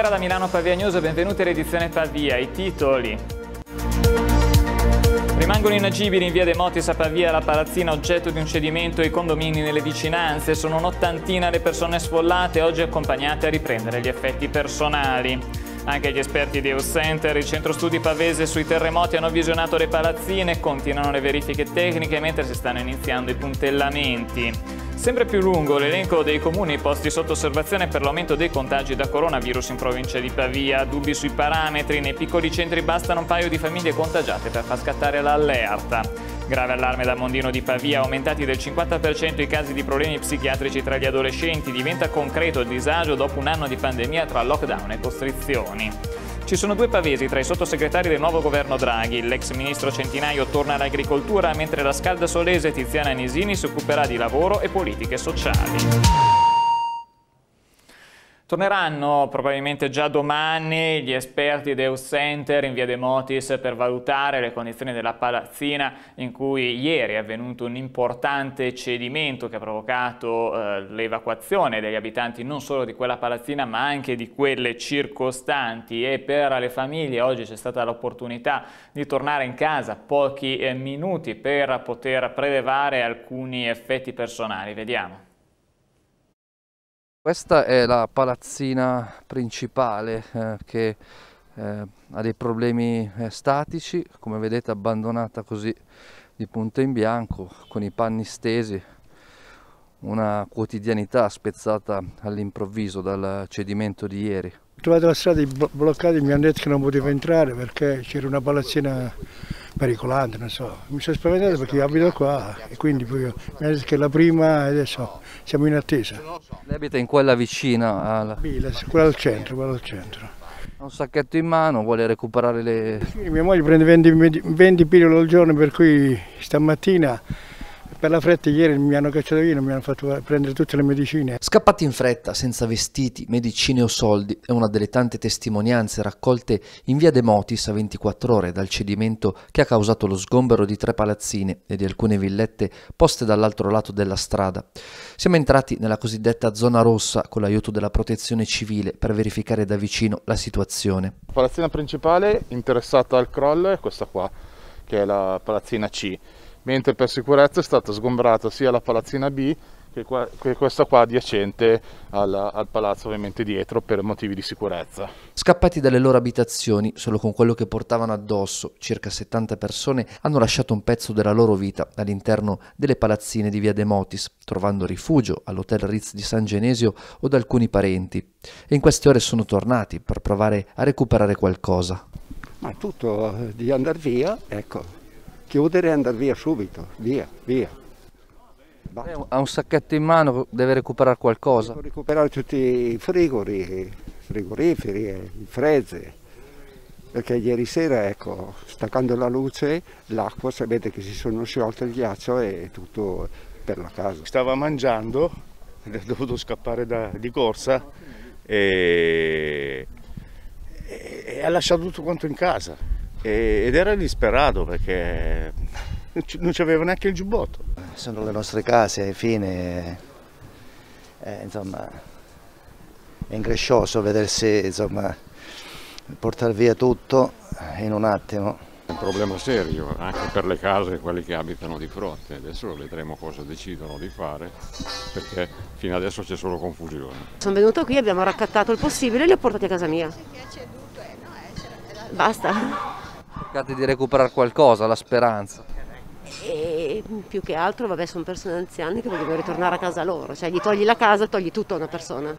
Buonasera da Milano Pavia News e benvenuti all'edizione Pavia. I titoli. Rimangono inagibili in via dei Motis a Pavia la palazzina oggetto di un cedimento e i condomini nelle vicinanze. Sono un'ottantina le persone sfollate oggi accompagnate a riprendere gli effetti personali. Anche gli esperti di EU e il centro studi pavese sui terremoti hanno visionato le palazzine, continuano le verifiche tecniche mentre si stanno iniziando i puntellamenti. Sempre più lungo l'elenco dei comuni posti sotto osservazione per l'aumento dei contagi da coronavirus in provincia di Pavia. Dubbi sui parametri, nei piccoli centri bastano un paio di famiglie contagiate per far scattare l'allerta. Grave allarme da Mondino di Pavia, aumentati del 50% i casi di problemi psichiatrici tra gli adolescenti, diventa concreto il disagio dopo un anno di pandemia tra lockdown e costrizioni. Ci sono due pavesi tra i sottosegretari del nuovo governo Draghi. L'ex ministro Centinaio torna all'agricoltura, mentre la scalda solese Tiziana Nisini si occuperà di lavoro e politiche sociali. Torneranno probabilmente già domani gli esperti del Center in via De Motis per valutare le condizioni della palazzina in cui ieri è avvenuto un importante cedimento che ha provocato eh, l'evacuazione degli abitanti non solo di quella palazzina ma anche di quelle circostanti e per le famiglie oggi c'è stata l'opportunità di tornare in casa pochi eh, minuti per poter prelevare alcuni effetti personali. Vediamo. Questa è la palazzina principale eh, che eh, ha dei problemi eh, statici, come vedete abbandonata così di punto in bianco, con i panni stesi, una quotidianità spezzata all'improvviso dal cedimento di ieri. Ho trovato la strada bloccata e mi hanno detto che non potevo entrare perché c'era una palazzina pericolante, non so. Mi sono spaventato perché abito qua e quindi mi hanno detto che è la prima e adesso siamo in attesa. Lei abita in quella vicina? Alla... Biles, quella al centro, quella al centro. Ha un sacchetto in mano, vuole recuperare le... Sì, mia moglie prende 20, 20 pillole al giorno per cui stamattina per la fretta ieri mi hanno cacciato via, mi hanno fatto prendere tutte le medicine. Scappati in fretta, senza vestiti, medicine o soldi, è una delle tante testimonianze raccolte in via De Motis a 24 ore dal cedimento che ha causato lo sgombero di tre palazzine e di alcune villette poste dall'altro lato della strada. Siamo entrati nella cosiddetta zona rossa con l'aiuto della protezione civile per verificare da vicino la situazione. La palazzina principale interessata al crollo è questa qua, che è la palazzina C mentre per sicurezza è stata sgombrata sia la palazzina B che, qua, che questa qua adiacente al, al palazzo ovviamente dietro per motivi di sicurezza. Scappati dalle loro abitazioni, solo con quello che portavano addosso, circa 70 persone hanno lasciato un pezzo della loro vita all'interno delle palazzine di via De Motis, trovando rifugio all'hotel Ritz di San Genesio o da alcuni parenti. E in queste ore sono tornati per provare a recuperare qualcosa. Ma tutto eh, di andare via, ecco, chiudere e andare via subito, via, via. Ha un sacchetto in mano, deve recuperare qualcosa. Devo recuperare tutti i frigori, i frigoriferi, i frezze, perché ieri sera, ecco, staccando la luce, l'acqua, sapete che si sono sciolte il ghiaccio e tutto per la casa. Stava mangiando, è dovuto scappare da, di corsa e, e, e ha lasciato tutto quanto in casa ed era disperato perché non c'aveva neanche il giubbotto. Sono le nostre case, alla fine, eh, eh, insomma, è ingrescioso vedersi, insomma, portare via tutto in un attimo. È un problema serio anche per le case e quelli che abitano di fronte, adesso vedremo cosa decidono di fare perché fino adesso c'è solo confusione. Sono venuto qui, abbiamo raccattato il possibile e li ho portati a casa mia. Eh, eh, Basta cercate di recuperare qualcosa, la speranza. E più che altro, vabbè, sono persone anziane che vogliono ritornare a casa loro, cioè gli togli la casa, e togli tutto a una persona.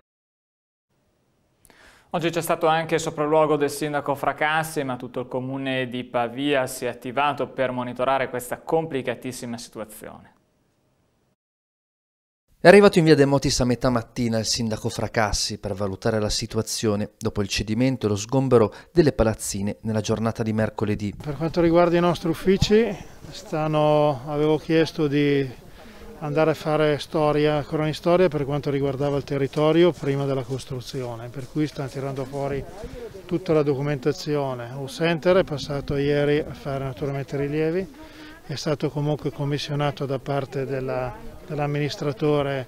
Oggi c'è stato anche il sopralluogo del sindaco Fracassi, ma tutto il comune di Pavia si è attivato per monitorare questa complicatissima situazione. È arrivato in via De Motis a metà mattina il sindaco Fracassi per valutare la situazione dopo il cedimento e lo sgombero delle palazzine nella giornata di mercoledì. Per quanto riguarda i nostri uffici, stanno, avevo chiesto di andare a fare storia, cronistoria per quanto riguardava il territorio prima della costruzione, per cui stanno tirando fuori tutta la documentazione. Un center è passato ieri a fare naturalmente rilievi, è stato comunque commissionato da parte della dell'amministratore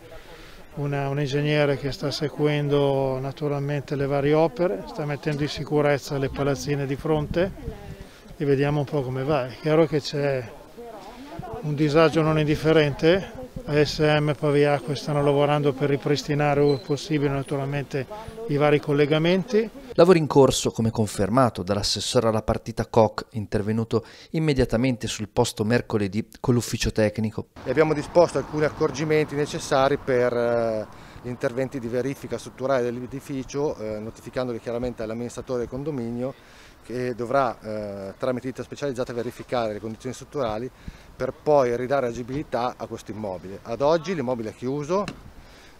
una, un ingegnere che sta seguendo naturalmente le varie opere, sta mettendo in sicurezza le palazzine di fronte e vediamo un po' come va. È chiaro che c'è un disagio non indifferente, ASM e Paviacque stanno lavorando per ripristinare possibile naturalmente i vari collegamenti, Lavori in corso, come confermato dall'assessore alla partita Koch, intervenuto immediatamente sul posto mercoledì con l'ufficio tecnico. abbiamo disposto alcuni accorgimenti necessari per eh, gli interventi di verifica strutturale dell'edificio, eh, notificandoli chiaramente all'amministratore del condominio che dovrà eh, tramite ditta specializzata verificare le condizioni strutturali per poi ridare agibilità a questo immobile. Ad oggi l'immobile è chiuso,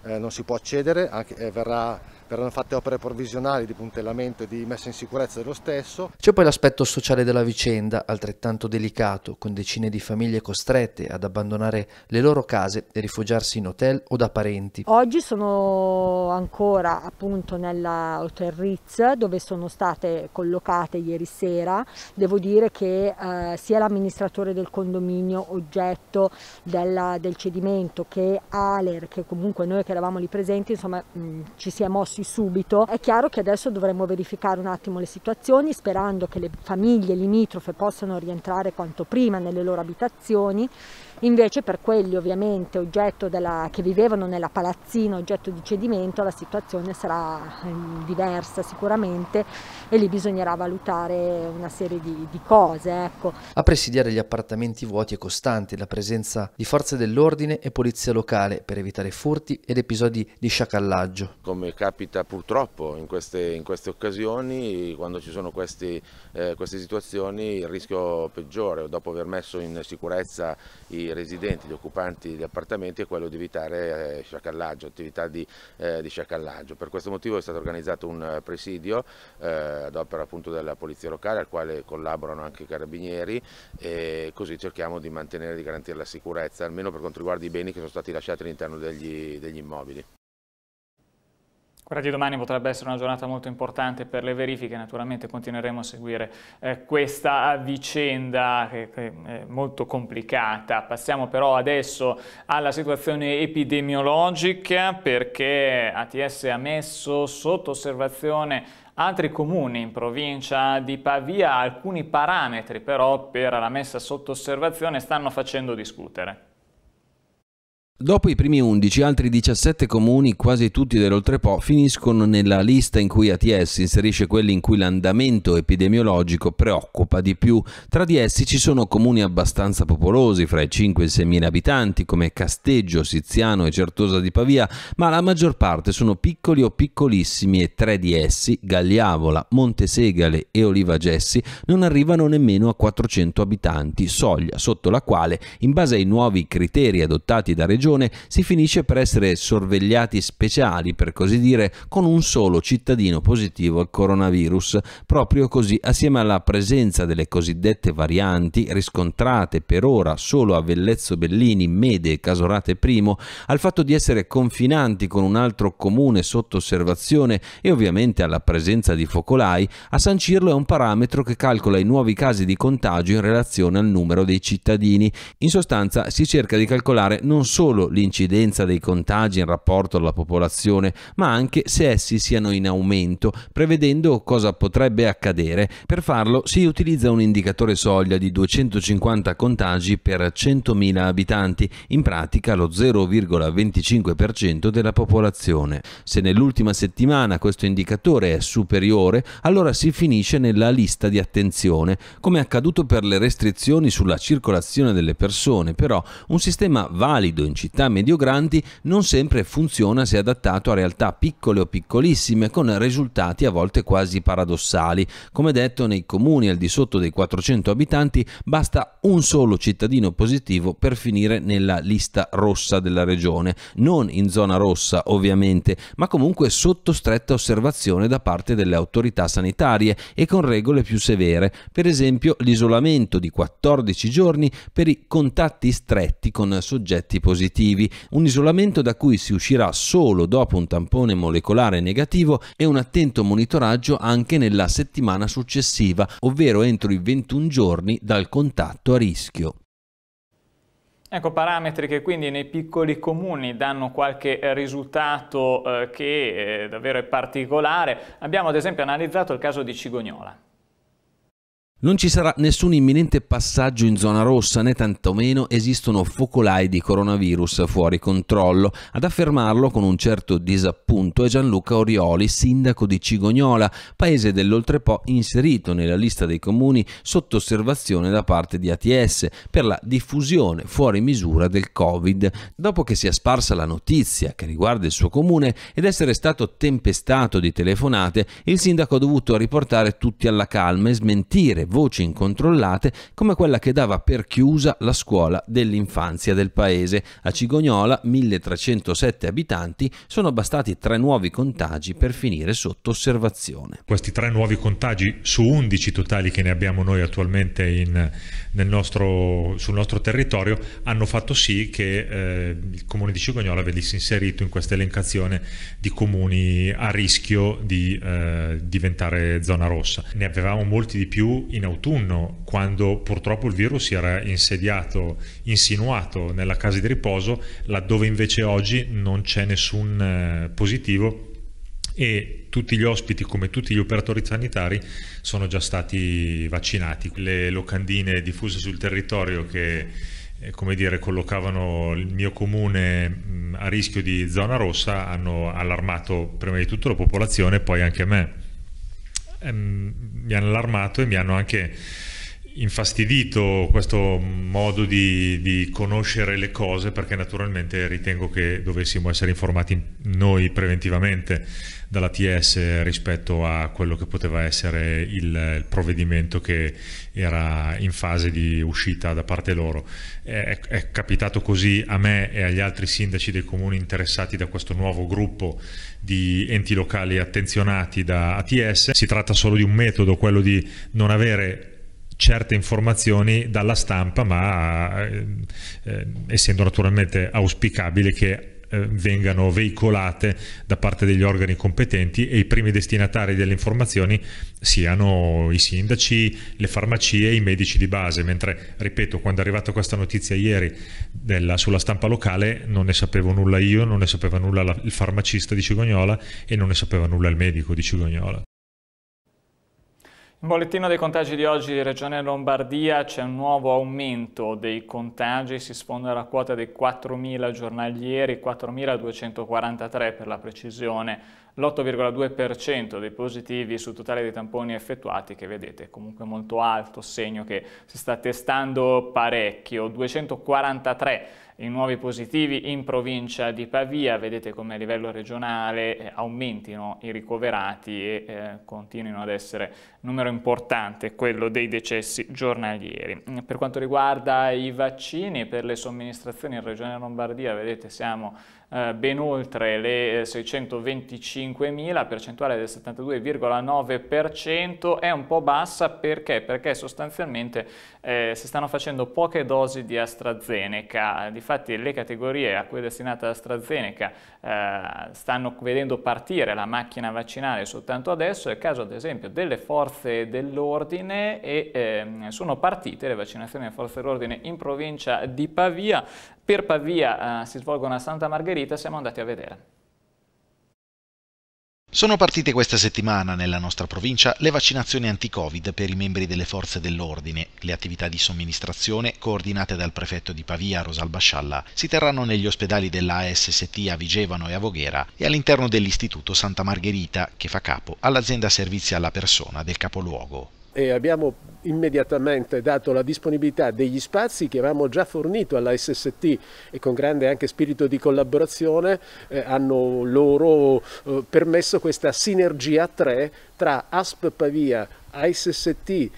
non si può accedere, verrà verranno fatte opere provvisionali di puntellamento e di messa in sicurezza dello stesso. C'è poi l'aspetto sociale della vicenda, altrettanto delicato, con decine di famiglie costrette ad abbandonare le loro case e rifugiarsi in hotel o da parenti. Oggi sono ancora appunto nella Hotel Ritz dove sono state collocate ieri sera. Devo dire che eh, sia l'amministratore del condominio oggetto della, del cedimento che Aler, che comunque noi che eravamo lì presenti, insomma mh, mm, ci si è mossi aiutarci subito. È chiaro che adesso dovremmo verificare un attimo le situazioni sperando che le famiglie limitrofe possano rientrare quanto prima nelle loro abitazioni Invece per quelli ovviamente della, che vivevano nella palazzina oggetto di cedimento la situazione sarà ehm, diversa sicuramente e lì bisognerà valutare una serie di, di cose. Ecco. A presidiare gli appartamenti vuoti è costante la presenza di forze dell'ordine e polizia locale per evitare furti ed episodi di sciacallaggio. Come capita purtroppo in queste, in queste occasioni, quando ci sono questi, eh, queste situazioni, il rischio peggiore, dopo aver messo in sicurezza i residenti, gli occupanti degli appartamenti è quello di evitare eh, sciacallaggio, attività di, eh, di, sciacallaggio. Per questo motivo è stato organizzato un eh, presidio eh, ad opera appunto della polizia locale al quale collaborano anche i carabinieri e così cerchiamo di mantenere e di garantire la sicurezza almeno per quanto riguarda i beni che sono stati lasciati all'interno degli, degli immobili. Quella di domani potrebbe essere una giornata molto importante per le verifiche, naturalmente continueremo a seguire eh, questa vicenda che, che, è molto complicata. Passiamo però adesso alla situazione epidemiologica perché ATS ha messo sotto osservazione altri comuni in provincia di Pavia, alcuni parametri però per la messa sotto osservazione stanno facendo discutere. Dopo i primi 11, altri 17 comuni, quasi tutti dell'Oltrepo, finiscono nella lista in cui ATS inserisce quelli in cui l'andamento epidemiologico preoccupa di più. Tra di essi ci sono comuni abbastanza popolosi, fra i 5 e i 6 mila abitanti, come Casteggio, Siziano e Certosa di Pavia, ma la maggior parte sono piccoli o piccolissimi e tre di essi, Gagliavola, Montesegale e Oliva Gessi, non arrivano nemmeno a 400 abitanti, soglia sotto la quale, in base ai nuovi criteri adottati da Regione, stagione si finisce per essere sorvegliati speciali, per così dire, con un solo cittadino positivo al coronavirus. Proprio così, assieme alla presenza delle cosiddette varianti, riscontrate per ora solo a Vellezzo Bellini, Mede e Casorate Primo, al fatto di essere confinanti con un altro comune sotto osservazione e ovviamente alla presenza di focolai, a sancirlo è un parametro che calcola i nuovi casi di contagio in relazione al numero dei cittadini. In sostanza si cerca di calcolare non solo solo l'incidenza dei contagi in rapporto alla popolazione, ma anche se essi siano in aumento, prevedendo cosa potrebbe accadere. Per farlo si utilizza un indicatore soglia di 250 contagi per 100.000 abitanti, in pratica lo 0,25% della popolazione. Se nell'ultima settimana questo indicatore è superiore, allora si finisce nella lista di attenzione, come è accaduto per le restrizioni sulla circolazione delle persone, però un sistema valido in città medio-grandi non sempre funziona se adattato a realtà piccole o piccolissime, con risultati a volte quasi paradossali. Come detto, nei comuni al di sotto dei 400 abitanti basta un solo cittadino positivo per finire nella lista rossa della regione, non in zona rossa ovviamente, ma comunque sotto stretta osservazione da parte delle autorità sanitarie e con regole più severe, per esempio l'isolamento di 14 giorni per i contatti stretti con soggetti positivi positivi, un isolamento da cui si uscirà solo dopo un tampone molecolare negativo e un attento monitoraggio anche nella settimana successiva, ovvero entro i 21 giorni dal contatto a rischio. Ecco, parametri che quindi nei piccoli comuni danno qualche risultato eh, che è davvero è particolare. Abbiamo ad esempio analizzato il caso di Cigognola. Non ci sarà nessun imminente passaggio in zona rossa né tantomeno esistono focolai di coronavirus fuori controllo. Ad affermarlo con un certo disappunto è Gianluca Orioli, sindaco di Cigognola, paese dell'Oltrepo inserito nella lista dei comuni sotto osservazione da parte di ATS per la diffusione fuori misura del Covid. Dopo che si è sparsa la notizia che riguarda il suo comune ed essere stato tempestato di telefonate, il sindaco ha dovuto riportare tutti alla calma e smentire voci incontrollate come quella che dava per chiusa la scuola dell'infanzia del paese. A Cigognola 1307 abitanti sono bastati tre nuovi contagi per finire sotto osservazione. Questi tre nuovi contagi su 11 totali che ne abbiamo noi attualmente in, nostro, sul nostro territorio hanno fatto sì che eh, il comune di Cigognola venisse inserito in questa elencazione di comuni a rischio di eh, diventare zona rossa. Ne avevamo molti di più in in autunno, quando purtroppo il virus si era insediato, insinuato nella casa di riposo, laddove invece oggi non c'è nessun eh, positivo e tutti gli ospiti come tutti gli operatori sanitari sono già stati vaccinati. Le locandine diffuse sul territorio che eh, come dire, collocavano il mio comune mm, a rischio di zona rossa hanno allarmato prima di tutto la popolazione e poi anche me ehm, mi hanno allarmato e mi hanno anche infastidito questo modo di, di, conoscere le cose perché naturalmente ritengo che dovessimo essere informati noi preventivamente dall'ATS rispetto a quello che poteva essere il, il, provvedimento che era in fase di uscita da parte loro. È, è capitato così a me e agli altri sindaci dei comuni interessati da questo nuovo gruppo di enti locali attenzionati da ATS. Si tratta solo di un metodo, quello di non avere certe informazioni dalla stampa, ma eh, eh essendo naturalmente auspicabile che eh, vengano veicolate da parte degli organi competenti e i primi destinatari delle informazioni siano i sindaci, le farmacie, e i medici di base, mentre, ripeto, quando è arrivata questa notizia ieri della, sulla stampa locale non ne sapevo nulla io, non ne sapeva nulla la, il farmacista di Cigognola e non ne sapeva nulla il medico di Cigognola. In bollettino dei contagi di oggi, di Regione Lombardia, c'è un nuovo aumento dei contagi, si sfonda la quota dei 4.000 giornalieri, 4.243 per la precisione l'8,2% dei positivi sul totale dei tamponi effettuati che vedete comunque molto alto, segno che si sta testando parecchio, 243 i nuovi positivi in provincia di Pavia, vedete come a livello regionale eh, aumentino i ricoverati e eh, continuino ad essere numero importante quello dei decessi giornalieri. Per quanto riguarda i vaccini per le somministrazioni in regione Lombardia, vedete siamo eh, ben oltre le 625.000, eh, percentuale del 72,9%, è un po' bassa perché? Perché sostanzialmente eh, si stanno facendo poche dosi di AstraZeneca, difatti le categorie a cui è destinata AstraZeneca eh, stanno vedendo partire la macchina vaccinale soltanto adesso, è il caso ad esempio delle forze dell'ordine e ehm, sono partite le vaccinazioni delle forze dell'ordine in provincia di Pavia, per Pavia eh, si svolgono a Santa Margherita, siamo andati a vedere. Sono partite questa settimana nella nostra provincia le vaccinazioni anti-Covid per i membri delle forze dell'ordine. Le attività di somministrazione, coordinate dal prefetto di Pavia Rosalba Scialla, si terranno negli ospedali dell'ASST a Vigevano e a Voghera e all'interno dell'Istituto Santa Margherita, che fa capo all'azienda servizi alla persona del capoluogo e abbiamo immediatamente dato la disponibilità degli spazi che avevamo già fornito alla SST e con grande anche spirito di collaborazione eh, hanno loro eh, permesso questa sinergia 3 tra ASP Pavia, SST,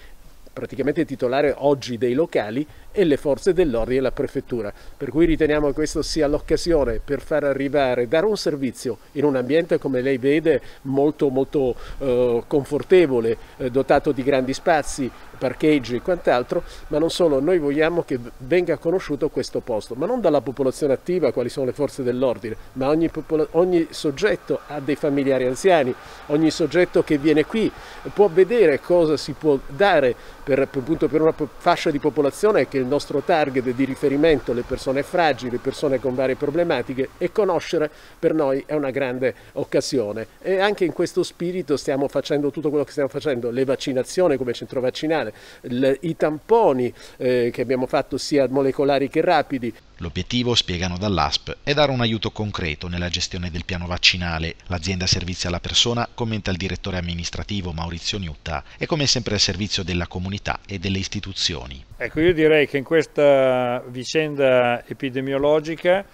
praticamente titolare oggi dei locali, e le forze dell'ordine e la prefettura. Per cui riteniamo che questa sia l'occasione per far arrivare, dare un servizio in un ambiente come lei vede molto molto eh, confortevole, eh, dotato di grandi spazi, parcheggi e quant'altro, ma non solo, noi vogliamo che venga conosciuto questo posto, ma non dalla popolazione attiva, quali sono le forze dell'ordine, ma ogni, ogni soggetto ha dei familiari anziani, ogni soggetto che viene qui può vedere cosa si può dare per, appunto, per una fascia di popolazione che il nostro target di riferimento, le persone fragili, le persone con varie problematiche e conoscere per noi è una grande occasione. E anche in questo spirito stiamo facendo tutto quello che stiamo facendo, le vaccinazioni come centro vaccinale, le, i tamponi eh, che abbiamo fatto sia molecolari che rapidi. L'obiettivo, spiegano dall'ASP, è dare un aiuto concreto nella gestione del piano vaccinale. L'azienda Servizi alla Persona, commenta il direttore amministrativo Maurizio Niutta, è come sempre al servizio della comunità e delle istituzioni. Ecco, io direi che in questa vicenda epidemiologica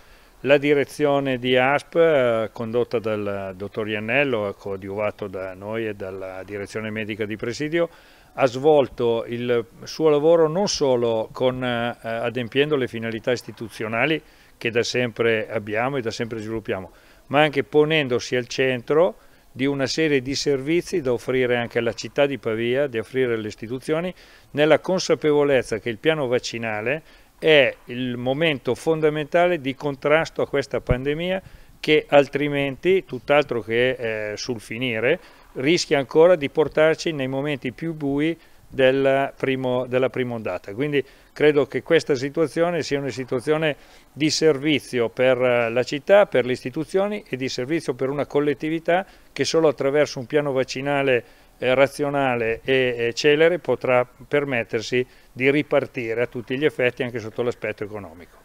la direzione di ASP, eh, condotta dal dottor Iannello, coadiuvato da noi e dalla direzione medica di presidio, ha svolto il suo lavoro non solo con, eh, adempiendo le finalità istituzionali che da sempre abbiamo e da sempre sviluppiamo, ma anche ponendosi al centro di una serie di servizi da offrire anche alla città di Pavia, da offrire alle istituzioni, nella consapevolezza che il piano vaccinale è il momento fondamentale di contrasto a questa pandemia che altrimenti, tutt'altro che eh, sul finire, rischia ancora di portarci nei momenti più bui della, primo, della prima ondata. Quindi credo che questa situazione sia una situazione di servizio per eh, la città, per le istituzioni e di servizio per una collettività che solo attraverso un piano vaccinale eh, razionale e celere potrà permettersi di ripartire a tutti gli effetti anche sotto l'aspetto economico.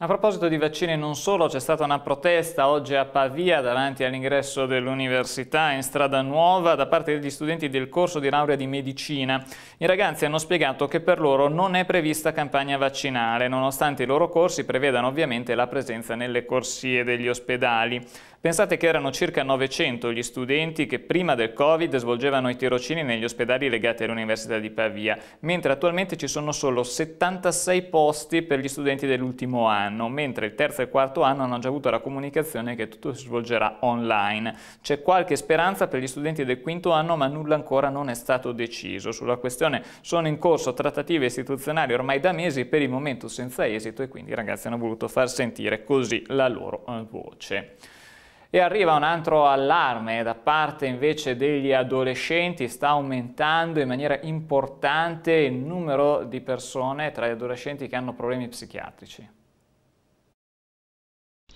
A proposito di vaccini non solo, c'è stata una protesta oggi a Pavia davanti all'ingresso dell'università in strada nuova da parte degli studenti del corso di laurea di medicina. I ragazzi hanno spiegato che per loro non è prevista campagna vaccinale, nonostante i loro corsi prevedano ovviamente la presenza nelle corsie degli ospedali. Pensate che erano circa 900 gli studenti che prima del Covid svolgevano i tirocini negli ospedali legati all'Università di Pavia, mentre attualmente ci sono solo 76 posti per gli studenti dell'ultimo anno anno, mentre il terzo e quarto anno hanno già avuto la comunicazione che tutto si svolgerà online. C'è qualche speranza per gli studenti del quinto anno, ma nulla ancora non è stato deciso. Sulla questione sono in corso trattative istituzionali ormai da mesi, per il momento senza esito e quindi i ragazzi hanno voluto far sentire così la loro eh, voce. E arriva un altro allarme da parte invece degli adolescenti, sta aumentando in maniera importante il numero di persone tra gli adolescenti che hanno problemi psichiatrici.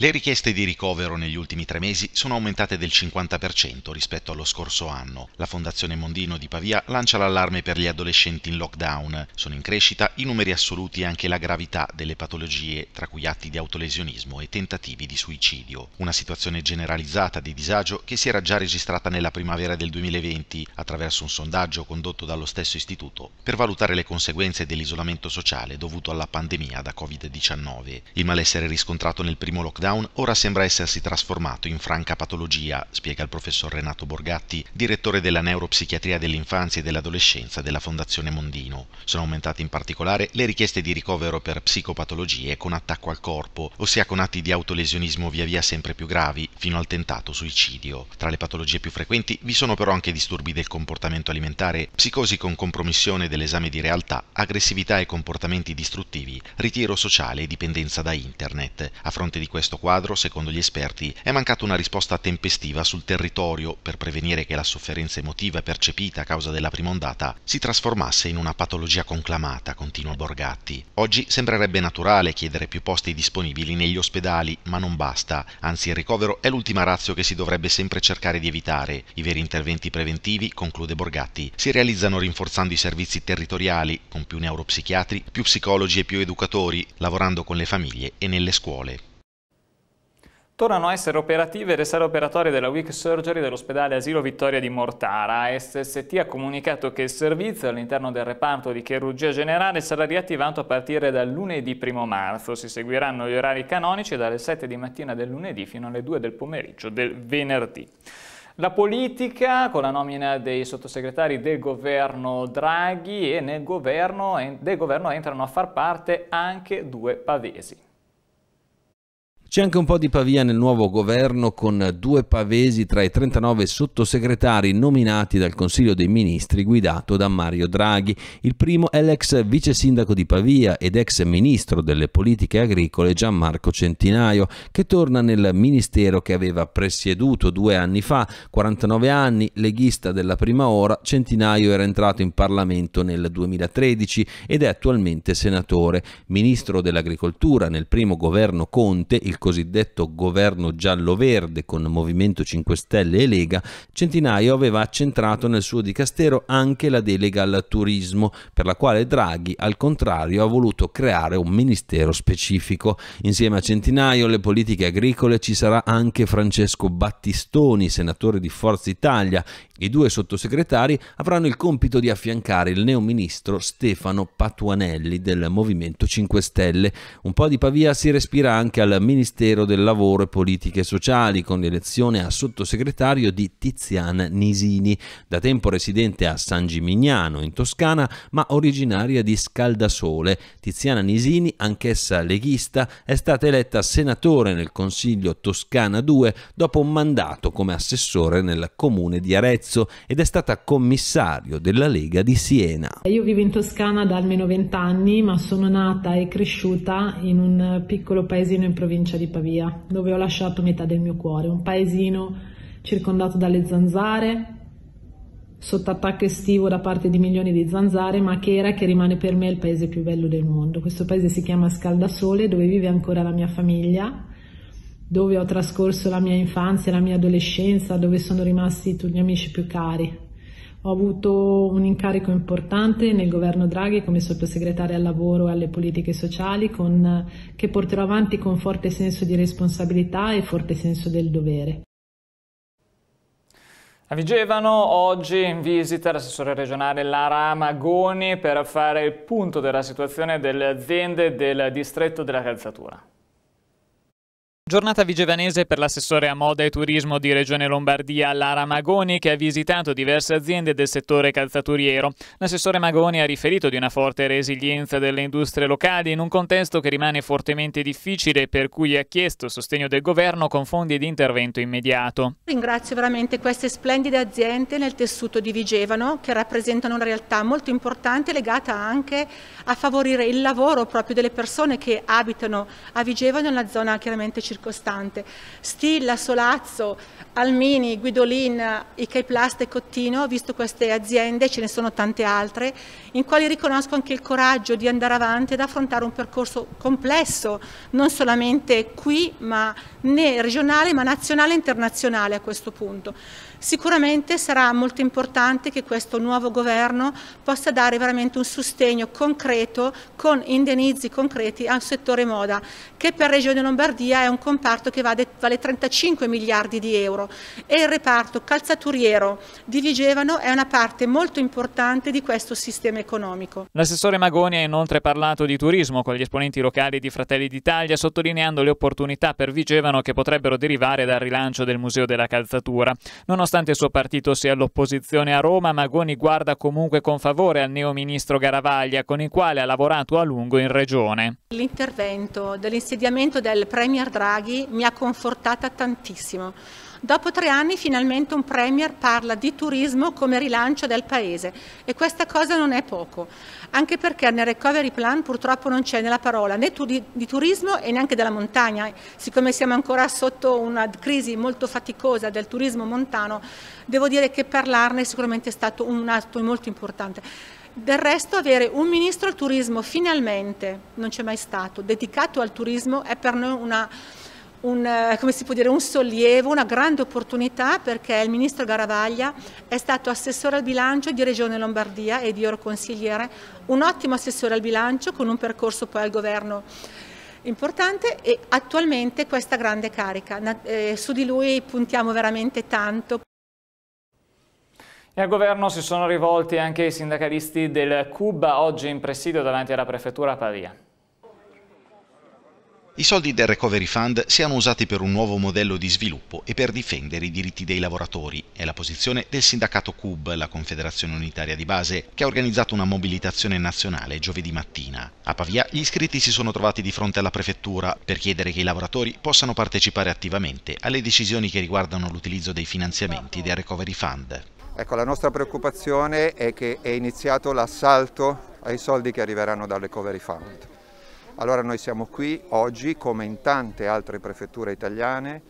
Le richieste di ricovero negli ultimi tre mesi sono aumentate del 50% rispetto allo scorso anno. La Fondazione Mondino di Pavia lancia l'allarme per gli adolescenti in lockdown. Sono in crescita i numeri assoluti e anche la gravità delle patologie, tra cui atti di autolesionismo e tentativi di suicidio. Una situazione generalizzata di disagio che si era già registrata nella primavera del 2020 attraverso un sondaggio condotto dallo stesso istituto per valutare le conseguenze dell'isolamento sociale dovuto alla pandemia da Covid-19. Il malessere riscontrato nel primo lockdown lockdown ora sembra essersi trasformato in franca patologia, spiega il professor Renato Borgatti, direttore della neuropsichiatria dell'infanzia e dell'adolescenza della Fondazione Mondino. Sono aumentate in particolare le richieste di ricovero per psicopatologie con attacco al corpo, ossia con atti di autolesionismo via via sempre più gravi, fino al tentato suicidio. Tra le patologie più frequenti vi sono però anche disturbi del comportamento alimentare, psicosi con compromissione dell'esame di realtà, aggressività e comportamenti distruttivi, ritiro sociale e dipendenza da internet. A fronte di questo questo quadro, secondo gli esperti, è mancata una risposta tempestiva sul territorio per prevenire che la sofferenza emotiva percepita a causa della prima ondata si trasformasse in una patologia conclamata, continua Borgatti. Oggi sembrerebbe naturale chiedere più posti disponibili negli ospedali, ma non basta, anzi il ricovero è l'ultima razio che si dovrebbe sempre cercare di evitare. I veri interventi preventivi, conclude Borgatti, si realizzano rinforzando i servizi territoriali, con più neuropsichiatri, più psicologi e più educatori, lavorando con le famiglie e nelle scuole. Tornano a essere operative le sale operatorie della Week Surgery dell'ospedale Asilo Vittoria di Mortara. SST ha comunicato che il servizio all'interno del reparto di chirurgia generale sarà riattivato a partire dal lunedì 1 marzo. Si seguiranno gli orari canonici dalle 7 di mattina del lunedì fino alle 2 del pomeriggio del venerdì. La politica con la nomina dei sottosegretari del governo Draghi e nel governo, del governo entrano a far parte anche due pavesi. C'è anche un po' di Pavia nel nuovo governo con due pavesi tra i 39 sottosegretari nominati dal Consiglio dei Ministri guidato da Mario Draghi. Il primo è l'ex vice sindaco di Pavia ed ex ministro delle politiche agricole Gianmarco Centinaio, che torna nel ministero che aveva presieduto due anni fa. 49 anni, leghista della prima ora, Centinaio era entrato in Parlamento nel 2013 ed è attualmente senatore. Ministro dell'Agricoltura nel primo governo Conte, il cosiddetto governo giallo-verde con Movimento 5 Stelle e Lega, Centinaio aveva accentrato nel suo dicastero anche la delega al turismo, per la quale Draghi, al contrario, ha voluto creare un ministero specifico. Insieme a Centinaio alle politiche agricole ci sarà anche Francesco Battistoni, senatore di Forza Italia. I due sottosegretari avranno il compito di affiancare il neoministro Stefano Patuanelli del Movimento 5 Stelle. Un po' di Pavia si respira anche al Ministero Ministero del Lavoro e Politiche Sociali con l'elezione a sottosegretario di Tiziana Nisini, da tempo residente a San Gimignano in Toscana, ma originaria di Scaldasole. Tiziana Nisini, anch'essa leghista, è stata eletta senatore nel Consiglio Toscana 2 dopo un mandato come assessore nel comune di Arezzo ed è stata commissario della Lega di Siena. Io vivo in Toscana da almeno 20 anni, ma sono nata e cresciuta in un piccolo paesino in provincia di di Pavia, dove ho lasciato metà del mio cuore, un paesino circondato dalle zanzare, sotto attacco estivo da parte di milioni di zanzare, ma che era e che rimane per me il paese più bello del mondo. Questo paese si chiama Scaldasole, dove vive ancora la mia famiglia, dove ho trascorso la mia infanzia, e la mia adolescenza, dove sono rimasti tutti gli amici più cari. Ho avuto un incarico importante nel governo Draghi come sottosegretaria al lavoro e alle politiche sociali con, che porterò avanti con forte senso di responsabilità e forte senso del dovere. A Vigevano oggi in visita l'assessore regionale Lara Magoni per fare il punto della situazione delle aziende del distretto della calzatura. Giornata vigevanese per l'assessore a moda e turismo di Regione Lombardia Lara Magoni che ha visitato diverse aziende del settore calzaturiero. L'assessore Magoni ha riferito di una forte resilienza delle industrie locali in un contesto che rimane fortemente difficile per cui ha chiesto sostegno del governo con fondi di intervento immediato. Ringrazio veramente queste splendide aziende nel tessuto di Vigevano che rappresentano una realtà molto importante legata anche a favorire il lavoro proprio delle persone che abitano a Vigevano nella zona chiaramente circolare circostante. Stilla, Solazzo, Almini, Guidolin, Ikei Plast e Cottino, ho visto queste aziende, ce ne sono tante altre, in quali riconosco anche il coraggio di andare avanti ed affrontare un percorso complesso, non solamente qui, ma né regionale, ma nazionale e internazionale a questo punto. Sicuramente sarà molto importante che questo nuovo governo possa dare veramente un sostegno concreto con indenizi concreti al settore moda, che per Regione Lombardia è un compito comparto che vale, vale 35 miliardi di euro e il reparto calzaturiero di Vigevano è una parte molto importante di questo sistema economico. L'assessore Magoni ha inoltre parlato di turismo con gli esponenti locali di Fratelli d'Italia, sottolineando le opportunità per Vigevano che potrebbero derivare dal rilancio del Museo della Calzatura. Nonostante il suo partito sia all'opposizione a Roma, Magoni guarda comunque con favore al neo ministro Garavaglia, con il quale ha lavorato a lungo in regione. L'intervento dell'insediamento del Premier Draghi Draghi mi ha confortata tantissimo. Dopo tre anni finalmente un Premier parla di turismo come rilancio del Paese e questa cosa non è poco, anche perché nel recovery plan purtroppo non c'è né la parola né di turismo e neanche della montagna, siccome siamo ancora sotto una crisi molto faticosa del turismo montano, devo dire che parlarne è sicuramente stato un atto molto importante. Del resto avere un ministro al turismo finalmente, non c'è mai stato, dedicato al turismo è per noi una un, eh, dire, un, sollievo, una grande opportunità perché il ministro Garavaglia è stato assessore al bilancio di Regione Lombardia e di ero consigliere, un ottimo assessore al bilancio con un percorso poi al governo importante e attualmente questa grande carica. Eh, su di lui puntiamo veramente tanto. E al governo si sono rivolti anche i sindacalisti del Cuba oggi in presidio davanti alla prefettura Pavia. I soldi del Recovery Fund siano usati per un nuovo modello di sviluppo e per difendere i diritti dei lavoratori. È la posizione del sindacato CUB, la Confederazione Unitaria di Base, che ha organizzato una mobilitazione nazionale giovedì mattina. A Pavia gli iscritti si sono trovati di fronte alla prefettura per chiedere che i lavoratori possano partecipare attivamente alle decisioni che riguardano l'utilizzo dei finanziamenti del Recovery Fund. Ecco, la nostra preoccupazione è che è iniziato l'assalto ai soldi che arriveranno dal Recovery Fund allora noi siamo qui oggi, come in tante altre prefetture italiane,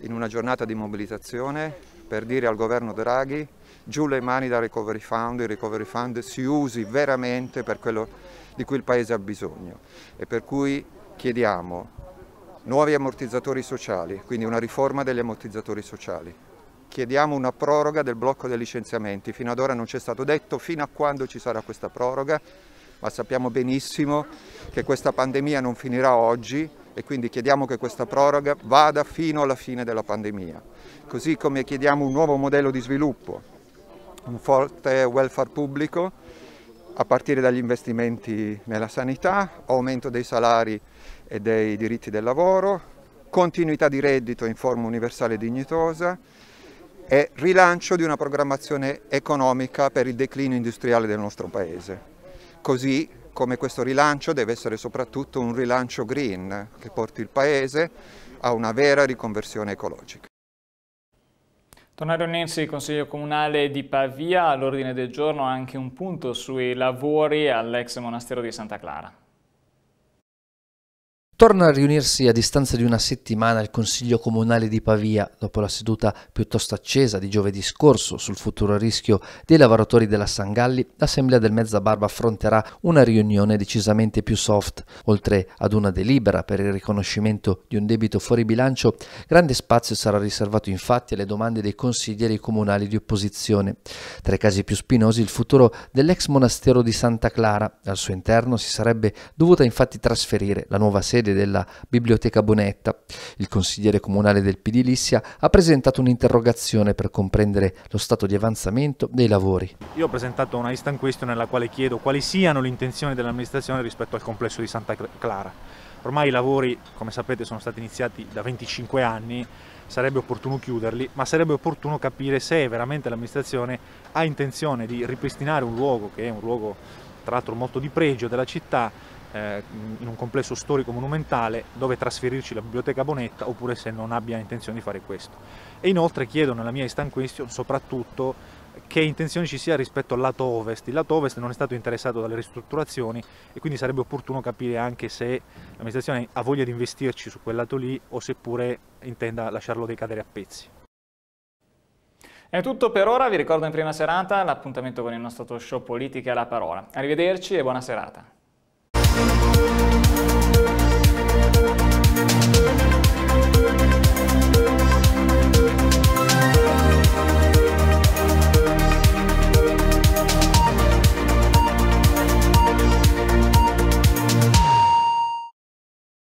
in una giornata di mobilitazione per dire al governo Draghi giù le mani dal Recovery Fund, il Recovery Fund si usi veramente per quello di cui il Paese ha bisogno e per cui chiediamo nuovi ammortizzatori sociali, quindi una riforma degli ammortizzatori sociali. Chiediamo una proroga del blocco dei licenziamenti, fino ad ora non c'è stato detto fino a quando ci sarà questa proroga ma sappiamo benissimo che questa pandemia non finirà oggi e quindi chiediamo che questa proroga vada fino alla fine della pandemia, così come chiediamo un nuovo modello di sviluppo, un forte welfare pubblico a partire dagli investimenti nella sanità, aumento dei salari e dei diritti del lavoro, continuità di reddito in forma universale e dignitosa e rilancio di una programmazione economica per il declino industriale del nostro Paese. Così come questo rilancio deve essere soprattutto un rilancio green che porti il Paese a una vera riconversione ecologica. Tornario Nensi, Consiglio Comunale di Pavia, all'ordine del giorno anche un punto sui lavori all'ex monastero di Santa Clara. Torna a riunirsi a distanza di una settimana il Consiglio Comunale di Pavia dopo la seduta piuttosto accesa di giovedì scorso sul futuro rischio dei lavoratori della Sangalli, l'Assemblea del Mezza Barba affronterà una riunione decisamente più soft. Oltre ad una delibera per il riconoscimento di un debito fuori bilancio, grande spazio sarà riservato infatti alle domande dei consiglieri comunali di opposizione. Tra i casi più spinosi il futuro dell'ex monastero di Santa Clara. Al suo interno si sarebbe dovuta infatti trasferire la nuova sede sede della Biblioteca Bonetta. Il consigliere comunale del PD Lissia ha presentato un'interrogazione per comprendere lo stato di avanzamento dei lavori. Io ho presentato una instant question nella quale chiedo quali siano le intenzioni dell'amministrazione rispetto al complesso di Santa Clara. Ormai i lavori, come sapete, sono stati iniziati da 25 anni, sarebbe opportuno chiuderli, ma sarebbe opportuno capire se veramente l'amministrazione ha intenzione di ripristinare un luogo che è un luogo tra l'altro molto di pregio della città eh, in un complesso storico monumentale dove trasferirci la biblioteca Bonetta oppure se non abbia intenzione di fare questo. E inoltre chiedo nella mia instant question soprattutto che intenzioni ci sia rispetto al lato ovest. Il lato ovest non è stato interessato dalle ristrutturazioni e quindi sarebbe opportuno capire anche se l'amministrazione ha voglia di investirci su quel lato lì o seppure intenda lasciarlo decadere a pezzi. È tutto per ora, vi ricordo in prima serata l'appuntamento con il nostro talk show Politica alla parola. Arrivederci e buona serata. Thank you.